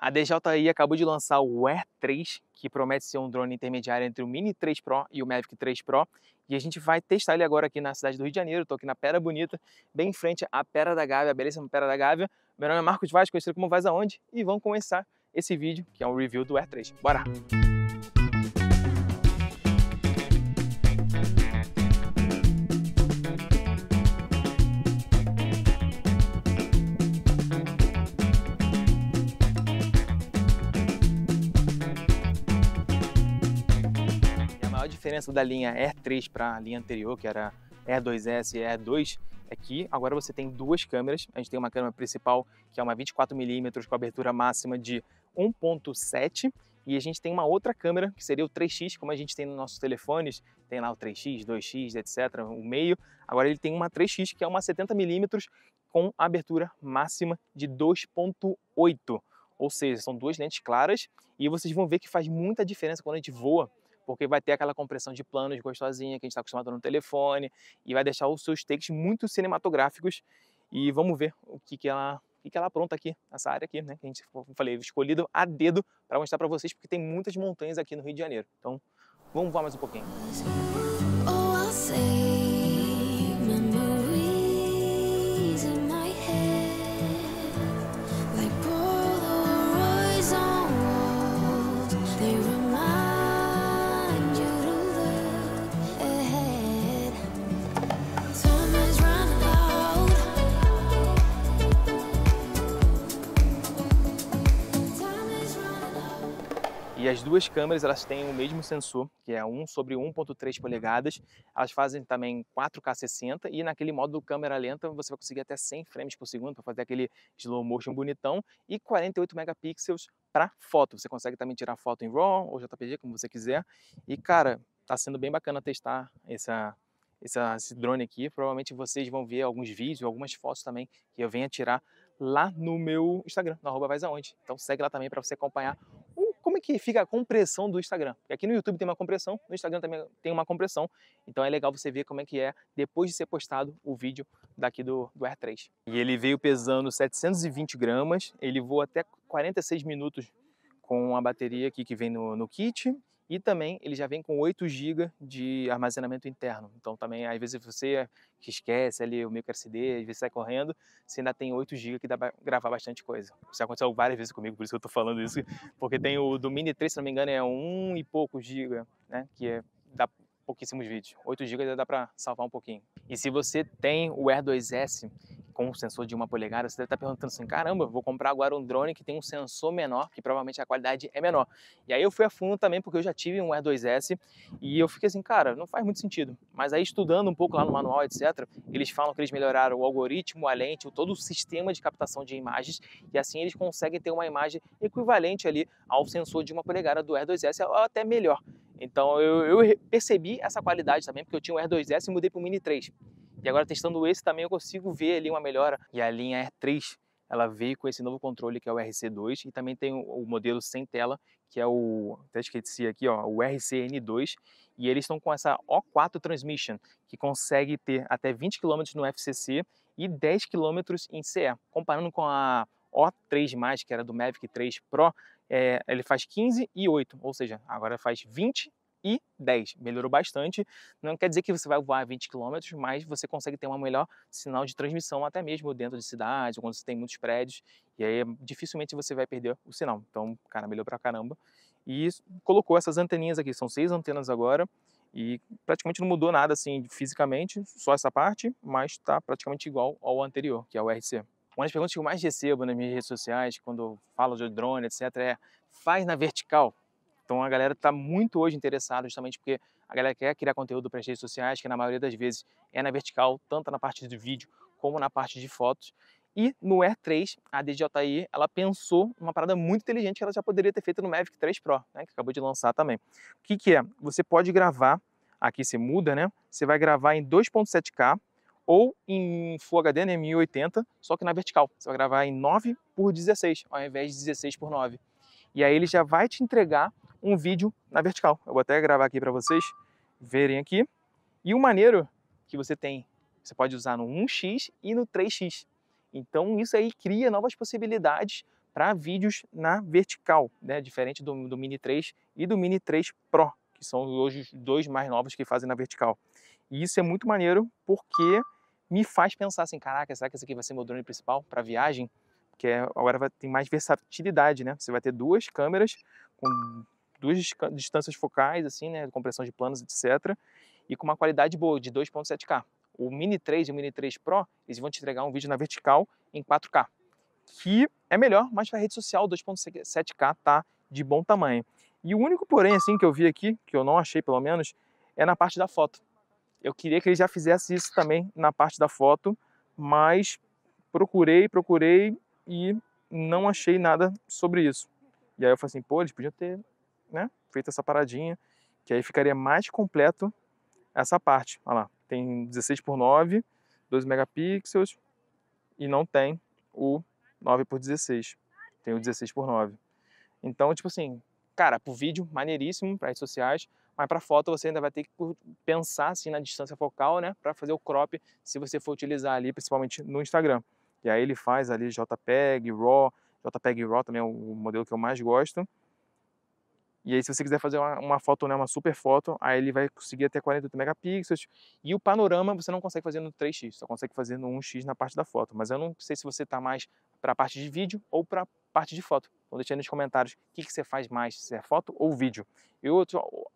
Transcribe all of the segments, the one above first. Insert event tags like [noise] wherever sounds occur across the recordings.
A DJI acabou de lançar o Air 3, que promete ser um drone intermediário entre o Mini 3 Pro e o Mavic 3 Pro. E a gente vai testar ele agora aqui na cidade do Rio de Janeiro. Estou aqui na Pera Bonita, bem em frente à Pera da Gávea, a belíssima Pera da Gávea. Meu nome é Marcos Vaz, conhecido como Vaz Aonde. E vamos começar esse vídeo, que é um review do Air 3. Bora! Música diferença da linha r 3 para a linha anterior, que era r 2S e r 2, é que agora você tem duas câmeras. A gente tem uma câmera principal, que é uma 24mm com abertura máxima de 1.7 e a gente tem uma outra câmera, que seria o 3x, como a gente tem nos nossos telefones, tem lá o 3x, 2x, etc, o meio. Agora ele tem uma 3x, que é uma 70mm com abertura máxima de 2.8, ou seja, são duas lentes claras, e vocês vão ver que faz muita diferença quando a gente voa, porque vai ter aquela compressão de planos gostosinha que a gente está acostumado no telefone e vai deixar os seus takes muito cinematográficos. E vamos ver o que, que ela o que ela apronta aqui, nessa área aqui, né? Que a gente, como falei, escolhido a dedo para mostrar para vocês, porque tem muitas montanhas aqui no Rio de Janeiro. Então, vamos voar mais um pouquinho. as duas câmeras elas têm o mesmo sensor, que é 1 sobre 1.3 polegadas. Elas fazem também 4K 60 e naquele modo câmera lenta você vai conseguir até 100 frames por segundo para fazer aquele slow motion bonitão e 48 megapixels para foto. Você consegue também tirar foto em RAW ou JPG, como você quiser. E cara, tá sendo bem bacana testar essa esse drone aqui. Provavelmente vocês vão ver alguns vídeos, algumas fotos também que eu venho tirar lá no meu Instagram, no arroba Então segue lá também para você acompanhar como é que fica a compressão do Instagram? Porque aqui no YouTube tem uma compressão, no Instagram também tem uma compressão, então é legal você ver como é que é depois de ser postado o vídeo daqui do, do Air 3. E ele veio pesando 720 gramas, ele voa até 46 minutos com a bateria aqui que vem no, no kit e também ele já vem com 8 GB de armazenamento interno. Então também às vezes você esquece ali o micro SD, às vezes sai correndo, você ainda tem 8 GB que dá para gravar bastante coisa. Isso aconteceu várias vezes comigo, por isso que eu estou falando isso, porque tem o do Mini 3, se não me engano, é um e pouco GB, né, que é dá pouquíssimos vídeos. 8 GB já dá para salvar um pouquinho. E se você tem o Air 2S com um sensor de uma polegada, você deve estar tá perguntando assim, caramba, vou comprar agora um drone que tem um sensor menor, que provavelmente a qualidade é menor. E aí eu fui a fundo também, porque eu já tive um Air 2S, e eu fiquei assim, cara, não faz muito sentido. Mas aí estudando um pouco lá no manual, etc., eles falam que eles melhoraram o algoritmo, a lente, todo o sistema de captação de imagens, e assim eles conseguem ter uma imagem equivalente ali ao sensor de uma polegada do Air 2S, ou até melhor. Então eu, eu, percebi essa qualidade também, porque eu tinha o R2S e mudei para o Mini 3. E agora testando esse também eu consigo ver ali uma melhora. E a linha R3, ela veio com esse novo controle que é o RC2 e também tem o, o modelo sem tela, que é o, até esqueci aqui, ó, o RCN2. E eles estão com essa O4 Transmission, que consegue ter até 20 km no FCC e 10 km em CE. Comparando com a O3+, que era do Mavic 3 Pro, é, ele faz 15 e 8, ou seja, agora faz 20 e 10. Melhorou bastante. Não quer dizer que você vai voar 20 km, mas você consegue ter um melhor sinal de transmissão, até mesmo dentro de cidades, quando você tem muitos prédios. E aí dificilmente você vai perder o sinal. Então, cara, melhorou pra caramba. E colocou essas anteninhas aqui, são seis antenas agora. E praticamente não mudou nada assim fisicamente, só essa parte, mas está praticamente igual ao anterior, que é o RC. Uma das perguntas que eu mais recebo nas minhas redes sociais, quando falo de drone, etc., é faz na vertical. Então a galera está muito hoje interessada, justamente porque a galera quer criar conteúdo para as redes sociais, que na maioria das vezes é na vertical, tanto na parte de vídeo como na parte de fotos. E no Air 3, a DJI, ela pensou uma parada muito inteligente que ela já poderia ter feito no Mavic 3 Pro, né, que acabou de lançar também. O que, que é? Você pode gravar, aqui você muda, né? Você vai gravar em 2.7K, ou em Full HD, né, 1080, só que na vertical. Você vai gravar em 9 por 16, ao invés de 16 por 9. E aí ele já vai te entregar um vídeo na vertical. Eu vou até gravar aqui para vocês verem aqui. E o maneiro que você tem, você pode usar no 1x e no 3x. Então isso aí cria novas possibilidades para vídeos na vertical, né, diferente do, do Mini 3 e do Mini 3 Pro, que são hoje os dois mais novos que fazem na vertical. E isso é muito maneiro porque me faz pensar assim, caraca, será que esse aqui vai ser meu drone principal para viagem? Porque agora vai, tem mais versatilidade, né? Você vai ter duas câmeras com duas distâncias focais, assim, né? Compressão de planos, etc. E com uma qualidade boa de 2.7K. O Mini 3 e o Mini 3 Pro, eles vão te entregar um vídeo na vertical em 4K. Que é melhor, mas para rede social 2.7K tá de bom tamanho. E o único porém, assim, que eu vi aqui, que eu não achei pelo menos, é na parte da foto. Eu queria que ele já fizesse isso também na parte da foto, mas procurei, procurei e não achei nada sobre isso. E aí eu falei assim, pô, eles podiam ter né, feito essa paradinha, que aí ficaria mais completo essa parte. Olha lá, tem 16 por 9, 2 megapixels e não tem o 9 por 16. Tem o 16 por 9. Então, tipo assim, cara, pro vídeo, maneiríssimo para redes sociais, mas para foto você ainda vai ter que pensar assim na distância focal, né, para fazer o crop se você for utilizar ali, principalmente no Instagram. E aí ele faz ali JPEG, RAW, JPEG RAW também é o modelo que eu mais gosto. E aí se você quiser fazer uma, uma foto, né, uma super foto, aí ele vai conseguir até 48 megapixels. E o panorama você não consegue fazer no 3x, só consegue fazer no 1x na parte da foto. Mas eu não sei se você está mais para a parte de vídeo ou para a parte de foto. Então deixa aí nos comentários o que, que você faz mais, se é foto ou vídeo. Eu,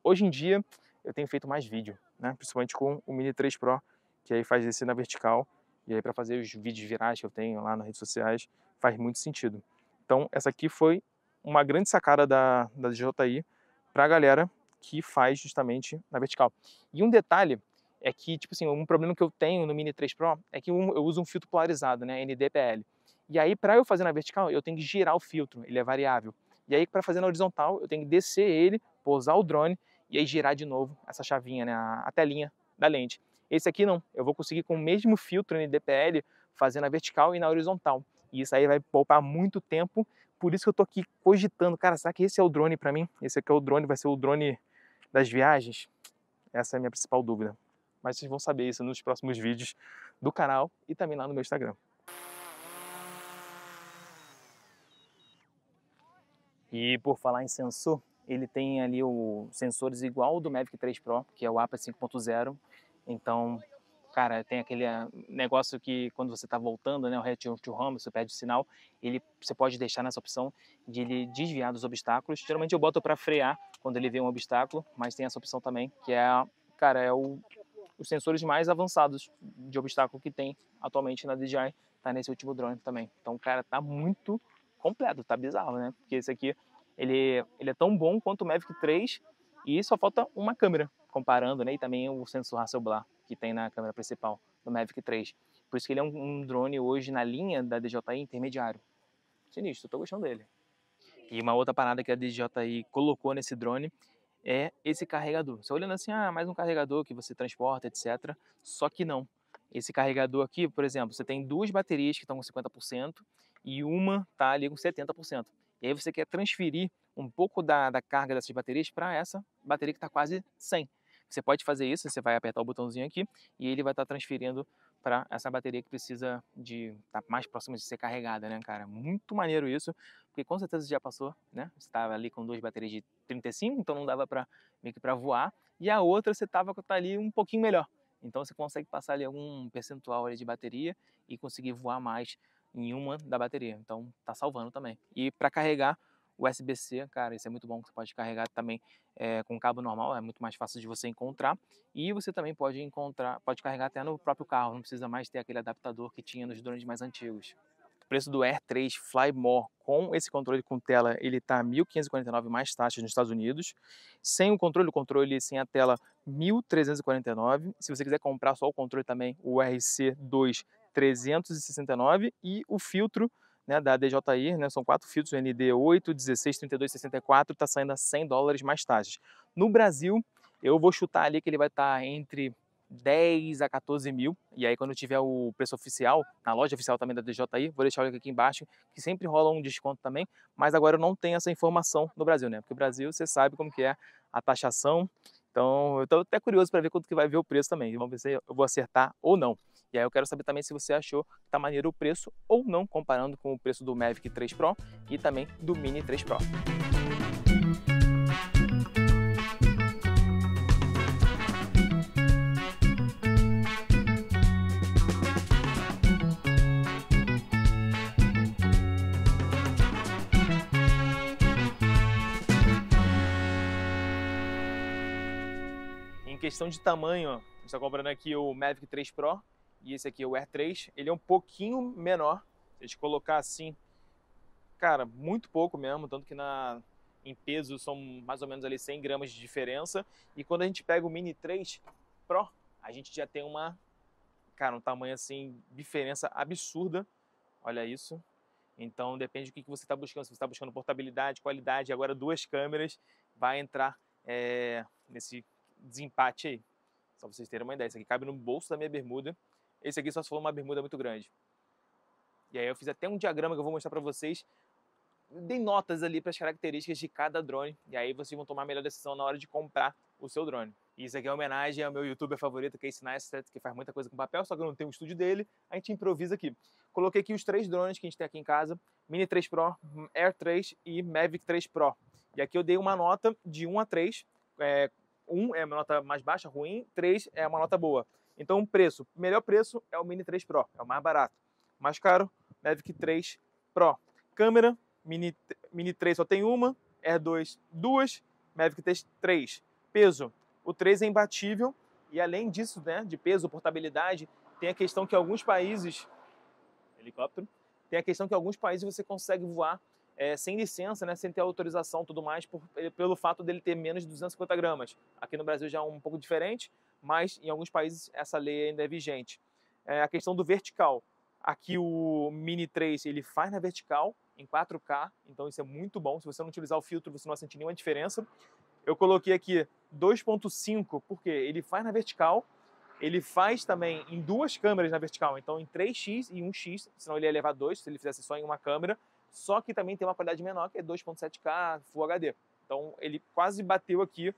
hoje em dia eu tenho feito mais vídeo, né? principalmente com o Mini 3 Pro, que aí faz esse na vertical, e aí para fazer os vídeos virais que eu tenho lá nas redes sociais, faz muito sentido. Então essa aqui foi uma grande sacada da, da DJI para a galera que faz justamente na vertical. E um detalhe é que, tipo assim, um problema que eu tenho no Mini 3 Pro é que eu uso um filtro polarizado, né, NDPL. E aí, para eu fazer na vertical, eu tenho que girar o filtro, ele é variável. E aí, para fazer na horizontal, eu tenho que descer ele, pousar o drone e aí girar de novo essa chavinha, né, a telinha da lente. Esse aqui não, eu vou conseguir com o mesmo filtro NDPL fazer na vertical e na horizontal. E isso aí vai poupar muito tempo, por isso que eu tô aqui cogitando, cara, será que esse é o drone para mim? Esse aqui é o drone, vai ser o drone das viagens? Essa é a minha principal dúvida. Mas vocês vão saber isso nos próximos vídeos do canal e também lá no meu Instagram. E por falar em sensor, ele tem ali o sensores igual ao do Mavic 3 Pro, que é o APA 5.0. Então, cara, tem aquele ah, negócio que quando você está voltando, né, o return to home, você perde o sinal, ele você pode deixar nessa opção de ele desviar dos obstáculos. Geralmente eu boto para frear quando ele vê um obstáculo, mas tem essa opção também, que é, cara, é o, os sensores mais avançados de obstáculo que tem atualmente na DJI, tá nesse último drone também. Então, cara, tá muito completo, tá bizarro, né? Porque esse aqui, ele, ele é tão bom quanto o Mavic 3 e só falta uma câmera, comparando, né? E também o sensor Hasselblad que tem na câmera principal do Mavic 3. Por isso que ele é um, um drone hoje na linha da DJI intermediário. Sinistro, tô gostando dele. E uma outra parada que a DJI colocou nesse drone é esse carregador. Você olhando assim, ah, mais um carregador que você transporta, etc. Só que não. Esse carregador aqui, por exemplo, você tem duas baterias que estão com 50% e uma está ali com 70%. E aí você quer transferir um pouco da, da carga dessas baterias para essa bateria que está quase 100. Você pode fazer isso, você vai apertar o botãozinho aqui e ele vai estar tá transferindo para essa bateria que precisa de estar tá mais próxima de ser carregada, né, cara? Muito maneiro isso, porque com certeza já passou, né? Você estava ali com duas baterias de 35, então não dava para meio que para voar, e a outra você estava tá ali um pouquinho melhor. Então você consegue passar ali algum percentual ali de bateria e conseguir voar mais em uma da bateria. Então tá salvando também. E para carregar USB-C, cara, isso é muito bom você pode carregar também é, com cabo normal, é muito mais fácil de você encontrar. E você também pode encontrar, pode carregar até no próprio carro, não precisa mais ter aquele adaptador que tinha nos drones mais antigos. O preço do Air 3 Fly More com esse controle com tela, ele tá 1.549 mais taxas nos Estados Unidos. Sem o controle, o controle sem a tela, 1.349. Se você quiser comprar só o controle também, o RC2 369 e o filtro né, da DJI, né, são quatro filtros, o ND8, 16, 32, 64, está saindo a 100 dólares mais taxas. No Brasil, eu vou chutar ali que ele vai estar tá entre 10 a 14 mil, e aí quando tiver o preço oficial, na loja oficial também da DJI, vou deixar o link aqui embaixo, que sempre rola um desconto também, mas agora eu não tenho essa informação no Brasil, né, porque o Brasil, você sabe como que é a taxação, então eu estou até curioso para ver quanto que vai ver o preço também, vamos ver se eu vou acertar ou não. E aí eu quero saber também se você achou que tá maneiro o preço ou não, comparando com o preço do Mavic 3 Pro e também do Mini 3 Pro. Em questão de tamanho, a gente está comprando aqui o Mavic 3 Pro e esse aqui é o Air 3, ele é um pouquinho menor. Se a gente colocar assim, cara, muito pouco mesmo, tanto que na, em peso são mais ou menos ali 100 gramas de diferença. E quando a gente pega o Mini 3 Pro, a gente já tem uma, cara, um tamanho assim, diferença absurda. Olha isso. Então depende do que você está buscando. Se você está buscando portabilidade, qualidade, agora duas câmeras, vai entrar é, nesse desempate aí. Só vocês terem uma ideia. Isso aqui cabe no bolso da minha bermuda. Esse aqui só se for uma bermuda muito grande. E aí eu fiz até um diagrama que eu vou mostrar para vocês. Dei notas ali para as características de cada drone. E aí vocês vão tomar a melhor decisão na hora de comprar o seu drone. E isso aqui é uma homenagem ao meu youtuber favorito, Casey Neistat, que faz muita coisa com papel, só que eu não tenho um estúdio dele. A gente improvisa aqui. Coloquei aqui os três drones que a gente tem aqui em casa. Mini 3 Pro, Air 3 e Mavic 3 Pro. E aqui eu dei uma nota de 1 a 3. É, 1 é uma nota mais baixa, ruim. 3 é uma nota boa. Então, o preço, melhor preço é o Mini 3 Pro, é o mais barato. Mais caro, Mavic 3 Pro. Câmera, Mini, Mini 3 só tem uma, R2 duas, Mavic 3 Peso, o 3 é imbatível e além disso, né, de peso, portabilidade, tem a questão que alguns países helicóptero, tem a questão que alguns países você consegue voar é, sem licença, né, sem ter autorização tudo mais, por, pelo fato dele ter menos de 250 gramas. Aqui no Brasil já é um pouco diferente, mas em alguns países essa lei ainda é vigente. É a questão do vertical. Aqui o Mini 3 ele faz na vertical, em 4K, então isso é muito bom. Se você não utilizar o filtro, você não vai sentir nenhuma diferença. Eu coloquei aqui 2.5, porque ele faz na vertical, ele faz também em duas câmeras na vertical, então em 3x e 1x, senão ele ia levar dois se ele fizesse só em uma câmera, só que também tem uma qualidade menor, que é 2.7K Full HD. Então ele quase bateu aqui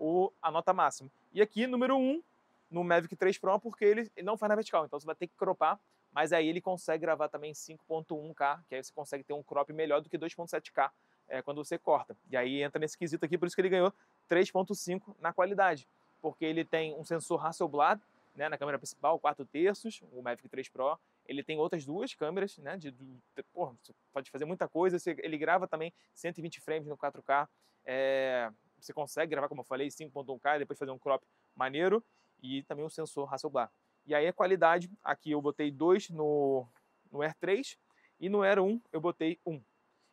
o, a nota máxima. E aqui, número 1, no Mavic 3 Pro, porque ele não faz na vertical, então você vai ter que cropar, mas aí ele consegue gravar também 5.1K, que aí você consegue ter um crop melhor do que 2.7K é, quando você corta. E aí entra nesse quesito aqui, por isso que ele ganhou 3.5 na qualidade, porque ele tem um sensor Hasselblad, né, na câmera principal, 4 terços, o Mavic 3 Pro, ele tem outras duas câmeras, né? De, de porra, pode fazer muita coisa. Ele grava também 120 frames no 4K. É, você consegue gravar, como eu falei, 5.1K, depois fazer um crop maneiro, e também um sensor Hasselblad. E aí a qualidade, aqui eu botei 2 no, no Air 3, e no Air 1 eu botei 1. Um.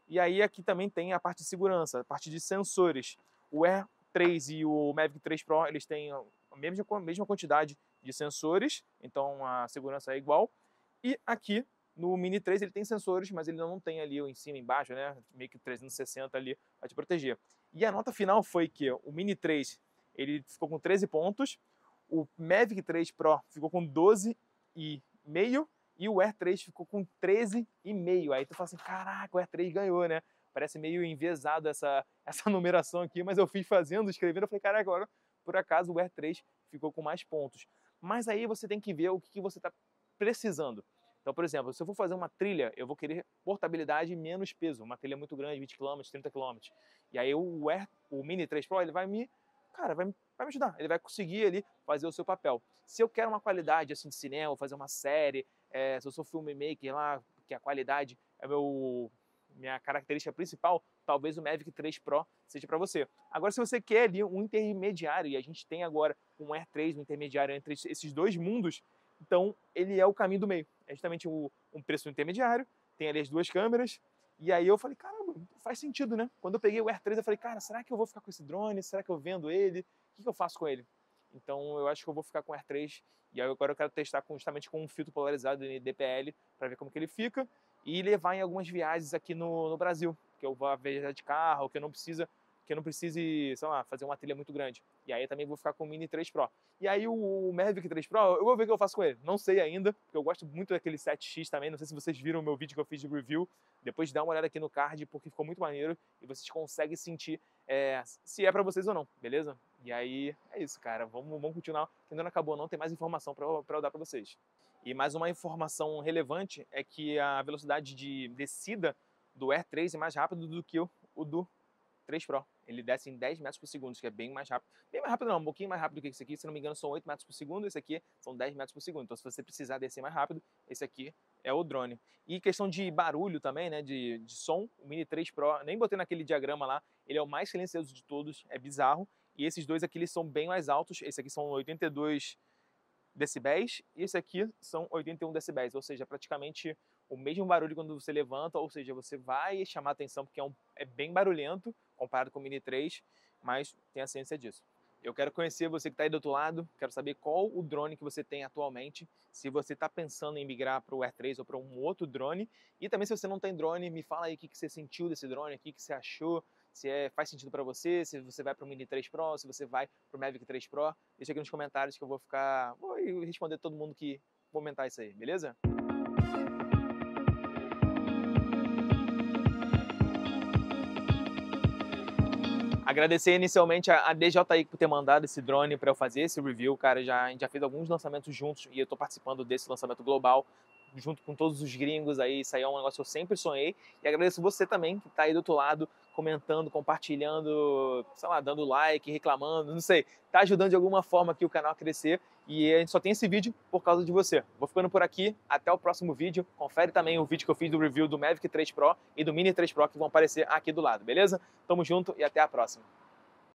E aí aqui também tem a parte de segurança, a parte de sensores. O Air 3 e o Mavic 3 Pro, eles têm a mesma, a mesma quantidade de sensores, então a segurança é igual. E aqui no Mini 3 ele tem sensores, mas ele não tem ali em cima, embaixo, né? Meio que 360 ali para te proteger. E a nota final foi que o Mini 3 ele ficou com 13 pontos, o Mavic 3 Pro ficou com 12 e meio e o Air 3 ficou com 13,5. Aí tu fala assim, caraca, o Air 3 ganhou, né? Parece meio enviesado essa, [laughs] essa numeração aqui, mas eu fiz fazendo, escrevendo, eu falei, caraca, agora por acaso o Air 3 ficou com mais pontos. Mas aí você tem que ver o que você está precisando. Então, por exemplo, se eu for fazer uma trilha, eu vou querer portabilidade e menos peso. Uma trilha muito grande, 20 km, 30 km. E aí o, Air, o Mini 3 Pro ele vai me, cara, vai, vai me ajudar. Ele vai conseguir ali fazer o seu papel. Se eu quero uma qualidade assim de cinema, fazer uma série, é, se eu sou filmmaker lá, que a qualidade é meu minha característica principal, talvez o Mavic 3 Pro seja para você. Agora, se você quer ali um intermediário, e a gente tem agora um Air 3, um intermediário entre esses dois mundos, então ele é o caminho do meio. É justamente o, um preço intermediário, tem ali as duas câmeras, e aí eu falei, caramba, faz sentido, né? Quando eu peguei o Air 3, eu falei, cara, será que eu vou ficar com esse drone? Será que eu vendo ele? O que eu faço com ele? Então eu acho que eu vou ficar com o Air 3 e agora eu quero testar justamente com um filtro polarizado em DPL para ver como que ele fica e levar em algumas viagens aqui no, no Brasil, que eu vou viajar de carro, que eu não precisa que eu não precise, sei lá, fazer uma trilha muito grande. E aí também vou ficar com o Mini 3 Pro. E aí o Mavic 3 Pro, eu vou ver o que eu faço com ele. Não sei ainda, porque eu gosto muito daquele 7X também. Não sei se vocês viram o meu vídeo que eu fiz de review. Depois dá uma olhada aqui no card, porque ficou muito maneiro e vocês conseguem sentir é, se é para vocês ou não, beleza? E aí é isso, cara. Vamos, vamos continuar. Que ainda não acabou, não. Tem mais informação para eu, eu dar para vocês. E mais uma informação relevante é que a velocidade de descida do Air 3 é mais rápida do que o, o do 3 Pro. Ele desce em 10 metros por segundo, que é bem mais rápido. Bem mais rápido não, um pouquinho mais rápido do que esse aqui. Se não me engano, são 8 metros por segundo. Esse aqui são 10 metros por segundo. Então, se você precisar descer mais rápido, esse aqui é o drone. E questão de barulho também, né? De, de som, o Mini 3 Pro, nem botei naquele diagrama lá. Ele é o mais silencioso de todos, é bizarro. E esses dois aqui, eles são bem mais altos. Esse aqui são 82 decibéis e esse aqui são 81 decibéis, ou seja, praticamente o mesmo barulho quando você levanta, ou seja, você vai chamar atenção porque é, um, é bem barulhento, comparado com o Mini 3, mas tenha ciência disso. Eu quero conhecer você que está aí do outro lado, quero saber qual o drone que você tem atualmente, se você está pensando em migrar para o Air 3 ou para um outro drone, e também se você não tem drone, me fala aí o que, que você sentiu desse drone, o que, que você achou, se é, faz sentido para você, se você vai para o Mini 3 Pro, se você vai para o Mavic 3 Pro, deixa aqui nos comentários que eu vou ficar, vou responder todo mundo que comentar isso aí, beleza? Agradecer inicialmente a, DJI por ter mandado esse drone para eu fazer esse review, cara. Já, a gente já fez alguns lançamentos juntos e eu estou participando desse lançamento global junto com todos os gringos aí, isso aí é um negócio que eu sempre sonhei. E agradeço você também que está aí do outro lado, comentando, compartilhando, sei lá, dando like, reclamando, não sei, tá ajudando de alguma forma aqui o canal a crescer. E a gente só tem esse vídeo por causa de você. Vou ficando por aqui, até o próximo vídeo. Confere também o vídeo que eu fiz do review do Mavic 3 Pro e do Mini 3 Pro que vão aparecer aqui do lado, beleza? Tamo junto e até a próxima.